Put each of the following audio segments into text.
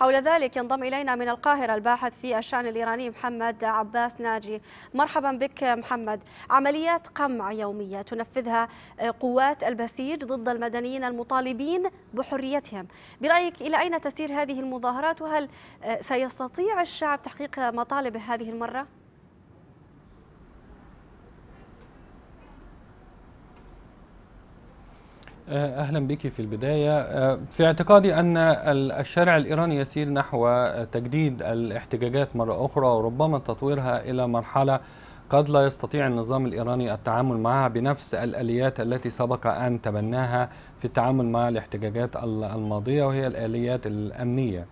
حول ذلك ينضم إلينا من القاهرة الباحث في الشأن الإيراني محمد عباس ناجي مرحبا بك محمد عمليات قمع يومية تنفذها آه، قوات البسيج ضد المدنيين المطالبين بحريتهم برأيك إلى أين تسير هذه المظاهرات وهل آه، سيستطيع الشعب تحقيق مطالبه هذه المرة؟ آه، أهلا بك في البداية آه، في اعتقادي أن الشارع الإيراني يسير نحو آه، تجديد الاحتجاجات مرة أخرى وربما تطويرها إلى مرحلة قد لا يستطيع النظام الإيراني التعامل معها بنفس الآليات التي سبق أن تبناها في التعامل مع الاحتجاجات الماضية وهي الآليات الأمنية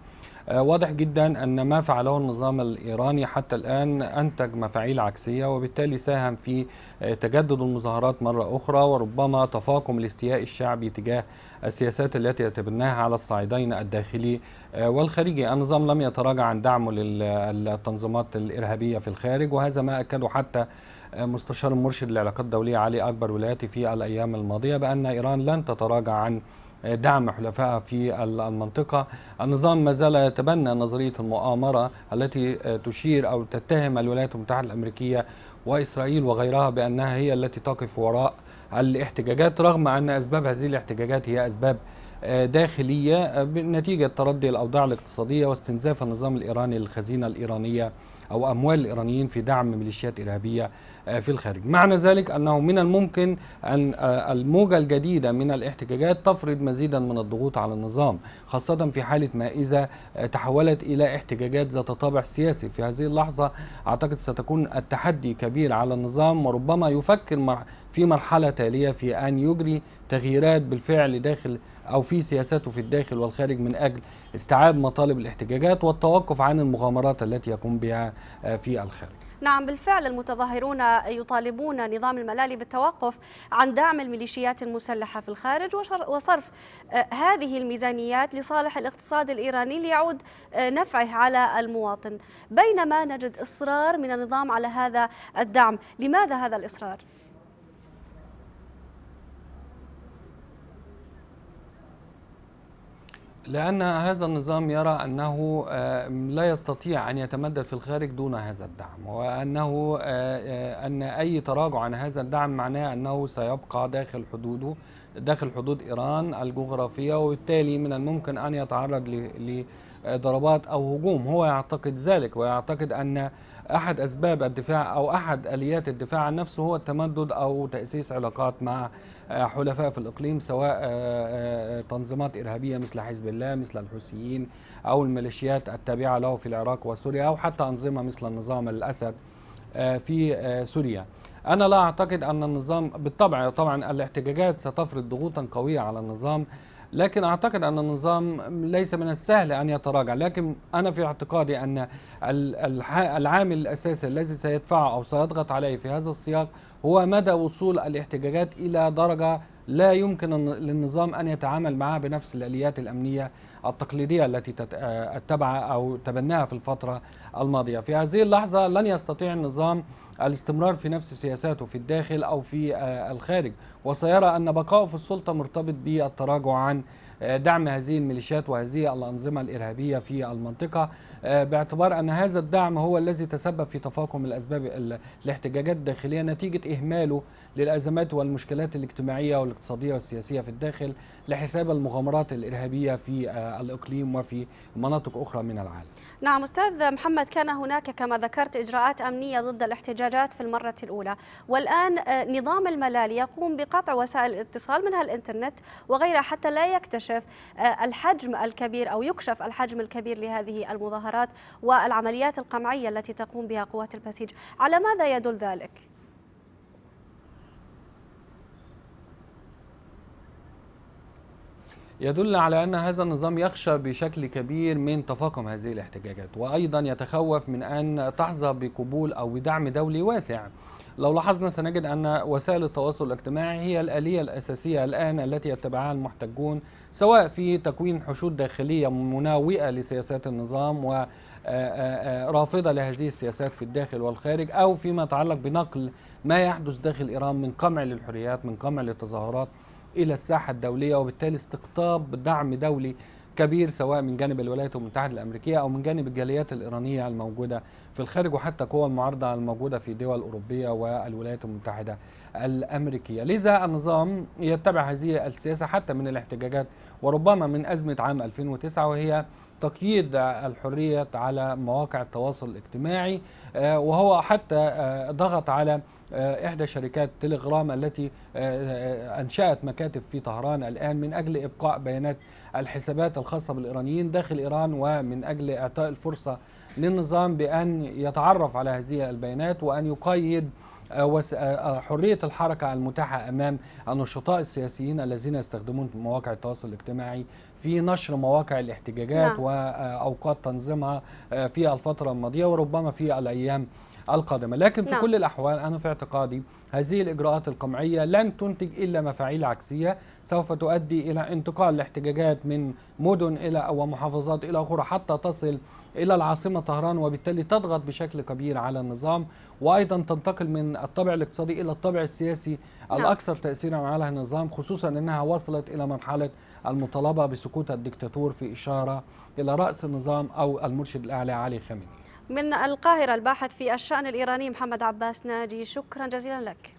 آه، واضح جدا أن ما فعله النظام الإيراني حتى الآن أنتج مفاعيل عكسية وبالتالي ساهم في آه، تجدد المظاهرات مرة أخرى وربما تفاقم الاستياء الشعبي تجاه السياسات التي يتبناها على الصعيدين الداخلي آه، والخارجي النظام لم يتراجع عن دعمه للتنظيمات الإرهابية في الخارج وهذا ما أكده حتى مستشار المرشد للعلاقات الدولية علي أكبر ولاياتي في الأيام الماضية بأن إيران لن تتراجع عن دعم حلفائها في المنطقة النظام ما زال يتبنى نظرية المؤامرة التي تشير أو تتهم الولايات المتحدة الأمريكية وإسرائيل وغيرها بأنها هي التي تقف وراء الاحتجاجات رغم أن أسباب هذه الاحتجاجات هي أسباب داخلية آه، نتيجة تردي الأوضاع الاقتصادية واستنزاف النظام الإيراني للخزينة الإيرانية أو أموال الإيرانيين في دعم ميليشيات إرهابية آه، في الخارج معنى ذلك أنه من الممكن أن آه، الموجة الجديدة من الاحتجاجات تفرض مزيدا من الضغوط على النظام خاصة في حالة ما إذا تحولت إلى احتجاجات ذات طابع سياسي في هذه اللحظة أعتقد ستكون التحدي كبير على النظام وربما يفكر في مرحلة تالية في أن يجري تغييرات بالفعل داخل أو في سياساته في الداخل والخارج من أجل استيعاب مطالب الاحتجاجات والتوقف عن المغامرات التي يقوم بها آه، في الخارج نعم بالفعل المتظاهرون يطالبون نظام الملالي بالتوقف عن دعم الميليشيات المسلحة في الخارج وصرف آه، هذه الميزانيات لصالح الاقتصاد الإيراني ليعود آه، نفعه على المواطن بينما نجد إصرار من النظام على هذا الدعم لماذا هذا الإصرار؟ لأن هذا النظام يرى أنه آه، لا يستطيع أن يتمدد في الخارج دون هذا الدعم وأنه آه، آه، أن أي تراجع عن هذا الدعم معناه أنه سيبقى داخل حدوده داخل حدود إيران الجغرافية وبالتالي من الممكن أن يتعرض ضربات أو هجوم هو يعتقد ذلك ويعتقد أن أحد أسباب الدفاع أو أحد آليات الدفاع عن نفسه هو التمدد أو تأسيس علاقات مع حلفاء في الإقليم سواء آه، آه، تنظيمات إرهابية مثل حزب الله مثل الحوثيين أو الميليشيات التابعة له في العراق وسوريا أو حتى أنظمة مثل النظام الأسد آه، في سوريا أنا لا أعتقد أن النظام بالطبع طبعا الاحتجاجات ستفرض ضغوطا قوية على النظام لكن أعتقد أن النظام ليس من السهل أن يتراجع لكن أنا في اعتقادي أن العامل الأساسي الذي سيدفعه أو سيضغط عليه في هذا السياق هو مدى وصول الاحتجاجات إلى درجة لا يمكن للنظام أن يتعامل معها بنفس الآليات الأمنية التقليدية التي آه، اتبع أو تبناها في الفترة الماضية في هذه اللحظة لن يستطيع النظام الاستمرار في نفس سياساته في الداخل أو في آه، الخارج وسيرى أن بقائه في السلطة مرتبط بالتراجع عن آه، دعم هذه الميليشيات وهذه الأنظمة الإرهابية في المنطقة باعتبار أن هذا الدعم هو الذي تسبب في تفاقم الأسباب الاحتجاجات الداخلية نتيجة إهماله للأزمات والمشكلات الاجتماعية والاقتصادية والسياسية في الداخل لحساب المغامرات الإرهابية في الإقليم وفي مناطق أخرى من العالم نعم أستاذ محمد كان هناك كما ذكرت إجراءات أمنية ضد الاحتجاجات في المرة الأولى والآن آه، نظام الملال يقوم بقطع وسائل الاتصال منها الإنترنت وغيرها حتى لا يكتشف آه، الحجم الكبير أو يكشف الحجم الكبير لهذه المظاهرات والعمليات القمعية التي تقوم بها قوات البسيج على ماذا يدل ذلك؟ يدل على أن هذا النظام يخشى بشكل كبير من تفاقم هذه الاحتجاجات وأيضا يتخوف من أن تحظى بقبول أو بدعم دولي واسع لو لاحظنا سنجد أن وسائل التواصل الاجتماعي هي الآلية الأساسية الآن التي يتبعها المحتجون سواء في تكوين حشود داخلية مناوئة لسياسات النظام ورافضة آه، آه، آه، لهذه السياسات في الداخل والخارج أو فيما يتعلق بنقل ما يحدث داخل إيران من قمع للحريات من قمع للتظاهرات إلى الساحة الدولية وبالتالي استقطاب دعم دولي كبير سواء من جانب الولايات المتحدة الأمريكية أو من جانب الجاليات الإيرانية الموجودة في الخارج وحتى قوى المعارضة الموجودة في دول أوروبية والولايات المتحدة الأمريكية لذا النظام يتبع هذه السياسة حتى من الاحتجاجات وربما من أزمة عام 2009 وهي تقييد الحرية على مواقع التواصل الاجتماعي آه، وهو حتى آه، ضغط على آه، إحدى شركات تليغرام التي آه، آه، أنشأت مكاتب في طهران الآن من أجل إبقاء بيانات الحسابات الخاصة بالإيرانيين داخل إيران ومن أجل إعطاء الفرصة للنظام بأن يتعرف على هذه البيانات وأن يقيد آه، آه، آه، حرية الحركة المتاحة أمام النشطاء السياسيين الذين يستخدمون مواقع التواصل الاجتماعي في نشر مواقع الاحتجاجات نعم. وأوقات تنظيمها في الفترة الماضية وربما في الأيام القادمة لكن في نعم. كل الأحوال أنا في اعتقادي هذه الإجراءات القمعية لن تنتج إلا مفاعيل عكسية سوف تؤدي إلى انتقال الاحتجاجات من مدن إلى ومحافظات إلى أخرى حتى تصل إلى العاصمة طهران وبالتالي تضغط بشكل كبير على النظام وأيضا تنتقل من من الطابع الاقتصادي الى الطابع السياسي نعم. الاكثر تاثيرا على النظام خصوصا انها وصلت الى مرحله المطالبه بسقوط الدكتاتور في اشاره الى راس النظام او المرشد الاعلى علي خامنئي من القاهره الباحث في الشان الايراني محمد عباس ناجي شكرا جزيلا لك